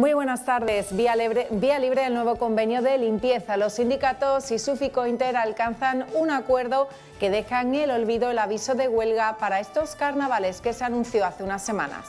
Muy buenas tardes. Vía libre, el nuevo convenio de limpieza. Los sindicatos y Sufico Inter alcanzan un acuerdo que deja en el olvido el aviso de huelga para estos carnavales que se anunció hace unas semanas.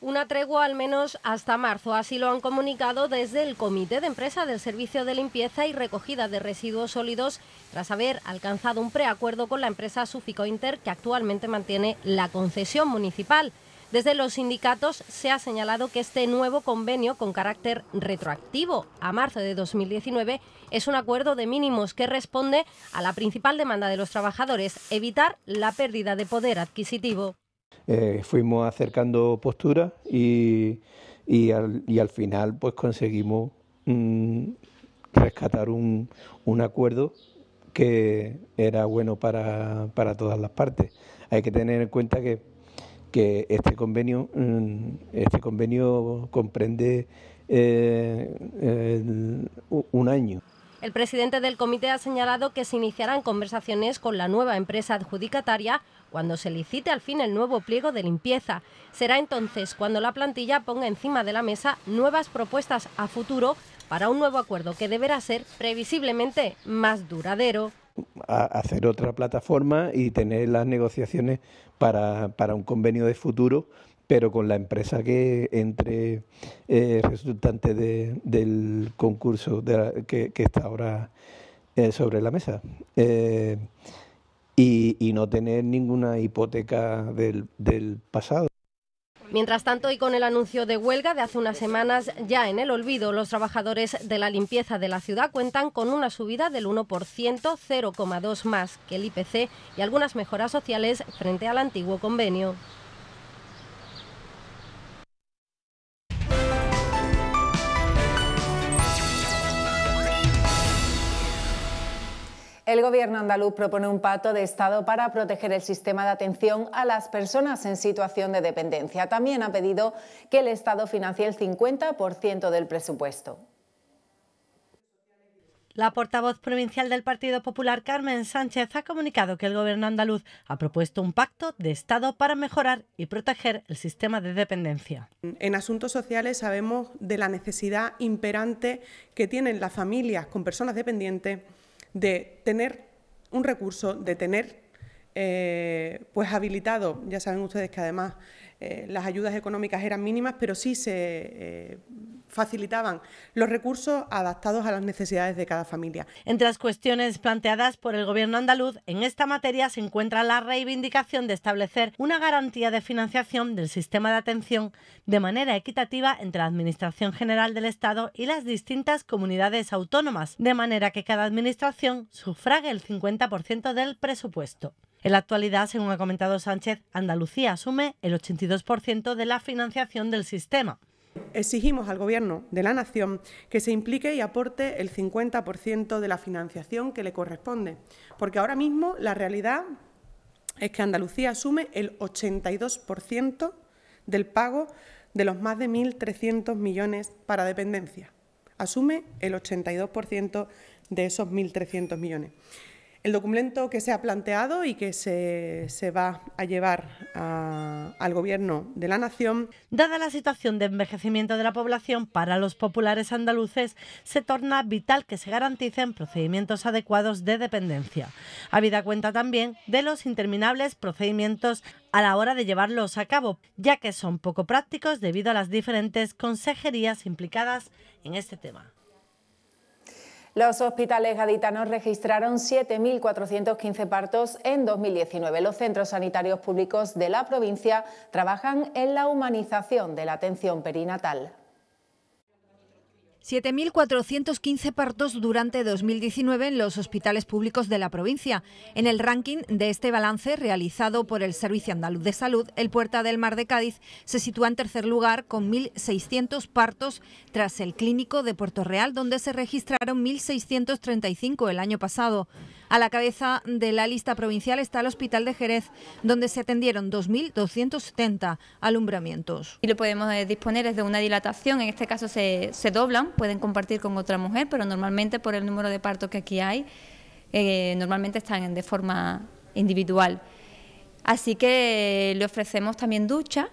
una tregua al menos hasta marzo. Así lo han comunicado desde el Comité de Empresa del Servicio de Limpieza y Recogida de Residuos Sólidos tras haber alcanzado un preacuerdo con la empresa Sufico Inter que actualmente mantiene la concesión municipal. Desde los sindicatos se ha señalado que este nuevo convenio con carácter retroactivo a marzo de 2019 es un acuerdo de mínimos que responde a la principal demanda de los trabajadores, evitar la pérdida de poder adquisitivo. Eh, fuimos acercando posturas y, y, al, final pues conseguimos mm, rescatar un, un, acuerdo que era bueno para, para todas las partes. Hay que tener en cuenta que este convenio mm, este convenio comprende eh, un año el presidente del comité ha señalado que se iniciarán conversaciones con la nueva empresa adjudicataria cuando se licite al fin el nuevo pliego de limpieza. Será entonces cuando la plantilla ponga encima de la mesa nuevas propuestas a futuro para un nuevo acuerdo que deberá ser previsiblemente más duradero a hacer otra plataforma y tener las negociaciones para, para un convenio de futuro pero con la empresa que entre eh, resultante del concurso que, está ahora eh, sobre la mesa. Eh, y, no tener ninguna hipoteca del pasado. Mientras tanto, y con el anuncio de huelga de hace unas semanas ya en el olvido, los trabajadores de la limpieza de la ciudad cuentan con una subida del 1%, 0,2 más que el IPC y algunas mejoras sociales frente al antiguo convenio. El Gobierno andaluz propone un pacto de Estado para proteger el sistema de atención a las personas en situación de dependencia. También ha pedido que el Estado financie el 50% del presupuesto. La portavoz provincial del Partido Popular, Carmen Sánchez, ha comunicado que el Gobierno andaluz ha propuesto un pacto de Estado para mejorar y proteger el sistema de dependencia. En asuntos sociales sabemos de la necesidad imperante que tienen las familias con personas dependientes de tener un recurso, de tener eh, pues habilitado, ya saben ustedes que además eh, las ayudas económicas eran mínimas, pero sí se eh, facilitaban los recursos adaptados a las necesidades de cada familia. Entre las cuestiones planteadas por el Gobierno andaluz, en esta materia se encuentra la reivindicación de establecer una garantía de financiación del sistema de atención de manera equitativa entre la Administración General del Estado y las distintas comunidades autónomas, de manera que cada Administración sufrague el 50% del presupuesto. En la actualidad, según ha comentado Sánchez, Andalucía asume el 82% de la financiación del sistema. Exigimos al Gobierno de la Nación que se implique y aporte el 50% de la financiación que le corresponde, porque ahora mismo la realidad es que Andalucía asume el 82% del pago de los más de 1.300 millones para dependencia. Asume el 82% de esos 1.300 millones el documento que se ha planteado y que se, va a llevar al Gobierno de la Nación. Dada la situación de envejecimiento de la población, para los populares andaluces se torna vital que se garanticen procedimientos adecuados de dependencia, habida cuenta también de los interminables procedimientos a la hora de llevarlos a cabo, ya que son poco prácticos debido a las diferentes consejerías implicadas en este tema. Los hospitales gaditanos registraron 7.415 partos en 2019. Los centros sanitarios públicos de la provincia trabajan en la humanización de la atención perinatal. 7.415 partos durante 2019 en los hospitales públicos de la provincia. En el ranking de este balance realizado por el Servicio Andaluz de Salud, el Puerta del Mar de Cádiz se sitúa en tercer lugar con 1.600 partos tras el Clínico de Puerto Real, donde se registraron 1.635 el año pasado. A la cabeza de la lista provincial está el Hospital de Jerez, donde se atendieron 2.270 alumbramientos. Y lo podemos eh, disponer es de una dilatación, en este caso se, doblan, pueden compartir con otra mujer, pero normalmente por el número de partos que aquí hay, eh, normalmente están de forma individual. Así que eh, le ofrecemos también ducha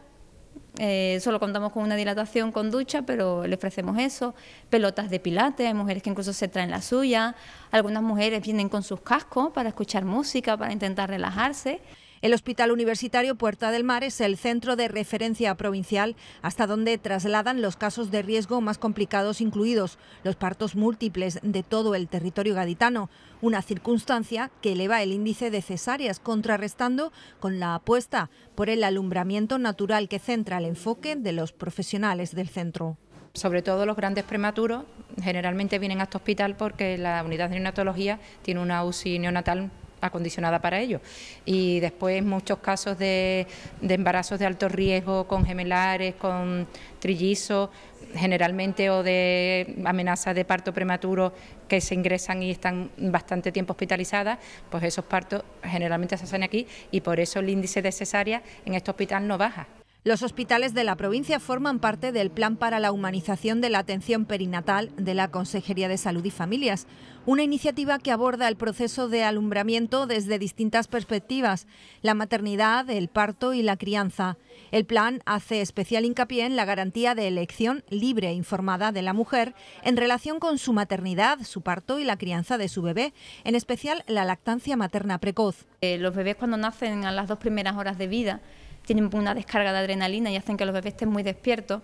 eh, solo contamos con una dilatación con ducha, pero le ofrecemos eso, pelotas de pilates, hay mujeres que incluso se traen la suya, algunas mujeres vienen con sus cascos para escuchar música, para intentar relajarse. El Hospital Universitario Puerta del Mar es el centro de referencia provincial hasta donde trasladan los casos de riesgo más complicados incluidos los partos múltiples de todo el territorio gaditano, una circunstancia que eleva el índice de cesáreas contrarrestando con la apuesta por el alumbramiento natural que centra el enfoque de los profesionales del centro sobre todo los grandes prematuros, generalmente vienen a este hospital porque la unidad de neonatología tiene una UCI neonatal acondicionada para ello. Y después muchos casos de, embarazos de alto riesgo con gemelares, con trillizos, generalmente o de amenaza de parto prematuro que se ingresan y están bastante tiempo hospitalizadas, pues esos partos generalmente se hacen aquí y por eso el índice de cesárea en este hospital no baja. Los hospitales de la provincia forman parte del Plan para la Humanización de la Atención Perinatal de la Consejería de Salud y Familias, una iniciativa que aborda el proceso de alumbramiento desde distintas perspectivas, la maternidad, el parto y la crianza. El plan hace especial hincapié en la garantía de elección libre e informada de la mujer en relación con su maternidad, su parto y la crianza de su bebé, en especial la lactancia materna precoz. Eh, los bebés cuando nacen a las dos primeras horas de vida, tienen una descarga de adrenalina y hacen que los bebés estén muy despiertos.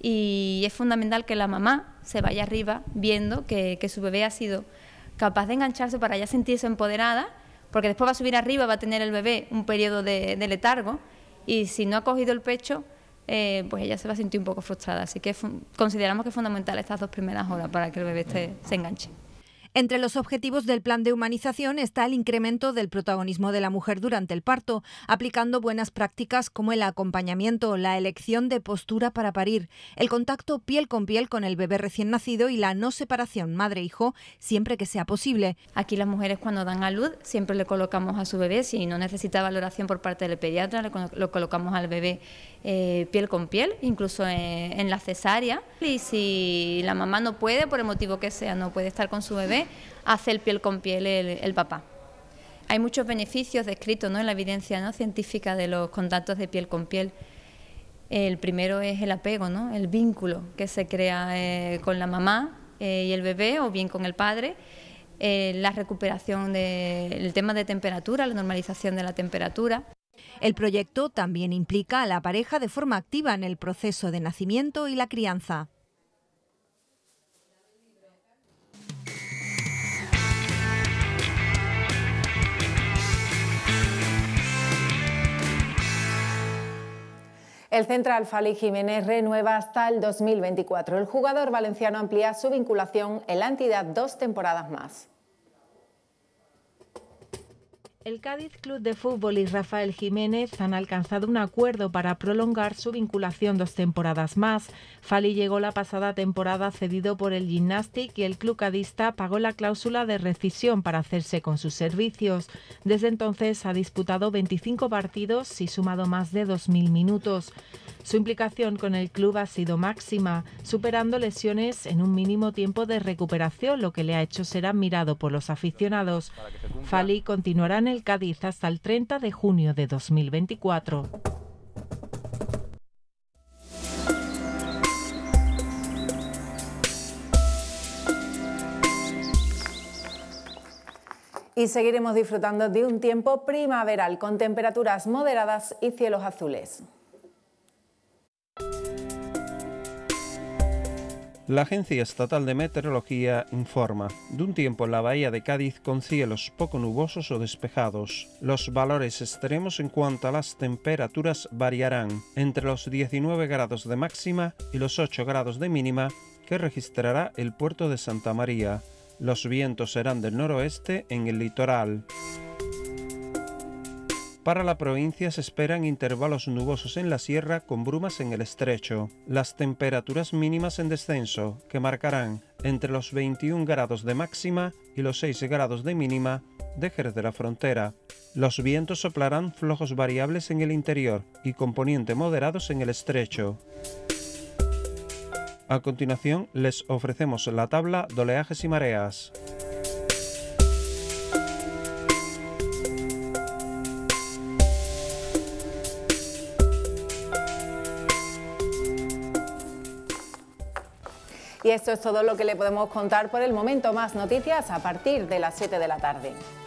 Y es fundamental que la mamá se vaya arriba viendo que, su bebé ha sido capaz de engancharse para ya sentirse empoderada, porque después va a subir arriba, va a tener el bebé un periodo de, letargo y si no ha cogido el pecho, eh, pues ella se va a sentir un poco frustrada. Así que consideramos que es fundamental estas dos primeras horas para que el bebé se enganche. Entre los objetivos del plan de humanización está el incremento del protagonismo de la mujer durante el parto, aplicando buenas prácticas como el acompañamiento, la elección de postura para parir, el contacto piel con piel con el bebé recién nacido y la no separación madre-hijo siempre que sea posible. Aquí las mujeres cuando dan a luz siempre le colocamos a su bebé, si no necesita valoración por parte del pediatra, le colocamos al bebé eh, piel con piel, incluso en la cesárea. Y si la mamá no puede, por el motivo que sea, no puede estar con su bebé, hace el piel con piel el, papá. Hay muchos beneficios descritos ¿no? en la evidencia ¿no? científica de los contactos de piel con piel. El primero es el apego, el vínculo que se crea eh, con la mamá eh, y el bebé o bien con el padre. Eh, la recuperación del tema de temperatura, la normalización de la temperatura. El proyecto también implica a la pareja de forma activa en el proceso de nacimiento y la crianza. El central Fali Jiménez renueva hasta el 2024. El jugador valenciano amplía su vinculación en la entidad dos temporadas más. El Cádiz Club de Fútbol y Rafael Jiménez han alcanzado un acuerdo para prolongar su vinculación dos temporadas más. Fali llegó la pasada temporada cedido por el Gymnastic y el club cadista pagó la cláusula de rescisión para hacerse con sus servicios. Desde entonces ha disputado 25 partidos y sumado más de 2.000 minutos. Su implicación con el club ha sido máxima, superando lesiones en un mínimo tiempo de recuperación, lo que le ha hecho ser admirado por los aficionados. Fali continuará en Cádiz hasta el 30 de junio de 2024. Y seguiremos disfrutando de un tiempo primaveral con temperaturas moderadas y cielos azules. La Agencia Estatal de Meteorología informa de un tiempo en la bahía de Cádiz con cielos poco nubosos o despejados. Los valores extremos en cuanto a las temperaturas variarán entre los 19 grados de máxima y los 8 grados de mínima que registrará el puerto de Santa María. Los vientos serán del noroeste en el litoral. Para la provincia se esperan intervalos nubosos en la sierra con brumas en el estrecho. Las temperaturas mínimas en descenso, que marcarán entre los 21 grados de máxima y los 6 grados de mínima de de la Frontera. Los vientos soplarán flojos variables en el interior y componente moderados en el estrecho. A continuación les ofrecemos la tabla de oleajes y mareas. Y esto es todo lo que le podemos contar por el momento. Más noticias a partir de las 7 de la tarde.